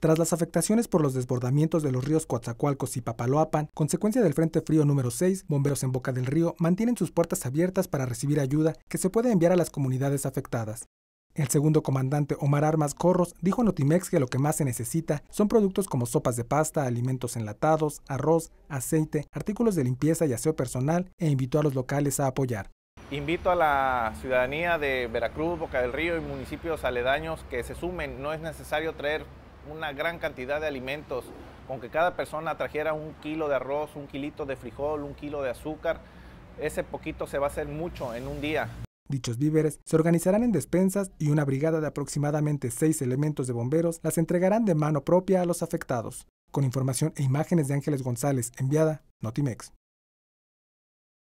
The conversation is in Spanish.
Tras las afectaciones por los desbordamientos de los ríos Coatzacoalcos y Papaloapan, consecuencia del Frente Frío número 6, bomberos en Boca del Río mantienen sus puertas abiertas para recibir ayuda que se puede enviar a las comunidades afectadas. El segundo comandante Omar Armas Corros dijo a Notimex que lo que más se necesita son productos como sopas de pasta, alimentos enlatados, arroz, aceite, artículos de limpieza y aseo personal e invitó a los locales a apoyar. Invito a la ciudadanía de Veracruz, Boca del Río y municipios aledaños que se sumen. No es necesario traer una gran cantidad de alimentos, con que cada persona trajera un kilo de arroz, un kilito de frijol, un kilo de azúcar, ese poquito se va a hacer mucho en un día. Dichos víveres se organizarán en despensas y una brigada de aproximadamente seis elementos de bomberos las entregarán de mano propia a los afectados. Con información e imágenes de Ángeles González, enviada Notimex.